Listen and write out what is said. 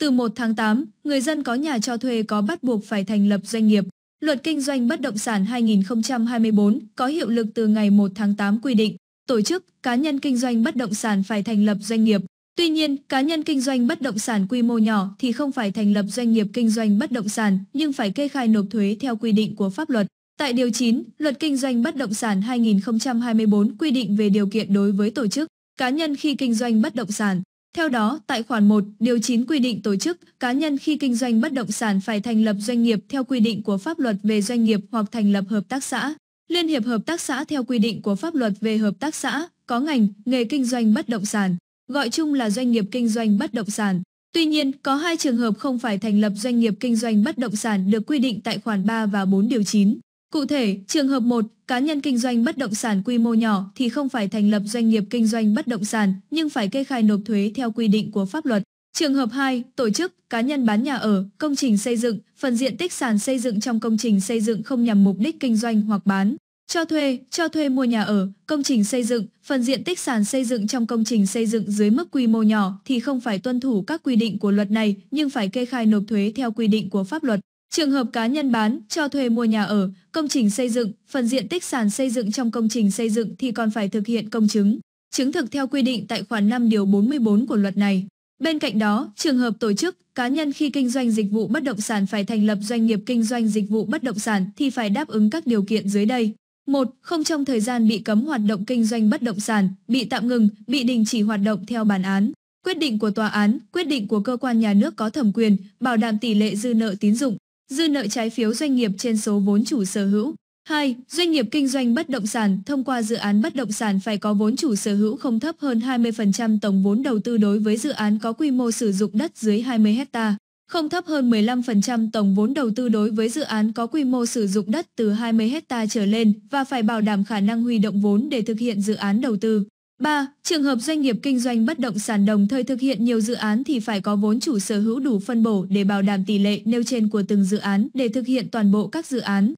Từ 1 tháng 8, người dân có nhà cho thuê có bắt buộc phải thành lập doanh nghiệp. Luật Kinh doanh Bất động sản 2024 có hiệu lực từ ngày 1 tháng 8 quy định, tổ chức, cá nhân kinh doanh bất động sản phải thành lập doanh nghiệp. Tuy nhiên, cá nhân kinh doanh bất động sản quy mô nhỏ thì không phải thành lập doanh nghiệp kinh doanh bất động sản nhưng phải kê khai nộp thuế theo quy định của pháp luật. Tại Điều 9, Luật Kinh doanh Bất động sản 2024 quy định về điều kiện đối với tổ chức, cá nhân khi kinh doanh bất động sản. Theo đó, tại khoản 1, điều 9 quy định tổ chức, cá nhân khi kinh doanh bất động sản phải thành lập doanh nghiệp theo quy định của pháp luật về doanh nghiệp hoặc thành lập hợp tác xã, liên hiệp hợp tác xã theo quy định của pháp luật về hợp tác xã, có ngành, nghề kinh doanh bất động sản, gọi chung là doanh nghiệp kinh doanh bất động sản. Tuy nhiên, có hai trường hợp không phải thành lập doanh nghiệp kinh doanh bất động sản được quy định tại khoản 3 và 4 điều 9. Cụ thể, trường hợp 1, cá nhân kinh doanh bất động sản quy mô nhỏ thì không phải thành lập doanh nghiệp kinh doanh bất động sản, nhưng phải kê khai nộp thuế theo quy định của pháp luật. Trường hợp 2, tổ chức, cá nhân bán nhà ở, công trình xây dựng, phần diện tích sàn xây dựng trong công trình xây dựng không nhằm mục đích kinh doanh hoặc bán, cho thuê, cho thuê mua nhà ở, công trình xây dựng, phần diện tích sàn xây dựng trong công trình xây dựng dưới mức quy mô nhỏ thì không phải tuân thủ các quy định của luật này nhưng phải kê khai nộp thuế theo quy định của pháp luật. Trường hợp cá nhân bán, cho thuê mua nhà ở, công trình xây dựng, phần diện tích sàn xây dựng trong công trình xây dựng thì còn phải thực hiện công chứng, chứng thực theo quy định tại khoản 5 điều 44 của luật này. Bên cạnh đó, trường hợp tổ chức, cá nhân khi kinh doanh dịch vụ bất động sản phải thành lập doanh nghiệp kinh doanh dịch vụ bất động sản thì phải đáp ứng các điều kiện dưới đây. 1. Không trong thời gian bị cấm hoạt động kinh doanh bất động sản, bị tạm ngừng, bị đình chỉ hoạt động theo bản án. Quyết định của tòa án, quyết định của cơ quan nhà nước có thẩm quyền, bảo đảm tỷ lệ dư nợ tín dụng, dư nợ trái phiếu doanh nghiệp trên số vốn chủ sở hữu. 2. Doanh nghiệp kinh doanh bất động sản thông qua dự án bất động sản phải có vốn chủ sở hữu không thấp hơn 20% tổng vốn đầu tư đối với dự án có quy mô sử dụng đất dưới 20 ha, không thấp hơn 15% tổng vốn đầu tư đối với dự án có quy mô sử dụng đất từ 20 ha trở lên và phải bảo đảm khả năng huy động vốn để thực hiện dự án đầu tư. 3. Trường hợp doanh nghiệp kinh doanh bất động sản đồng thời thực hiện nhiều dự án thì phải có vốn chủ sở hữu đủ phân bổ để bảo đảm tỷ lệ nêu trên của từng dự án để thực hiện toàn bộ các dự án.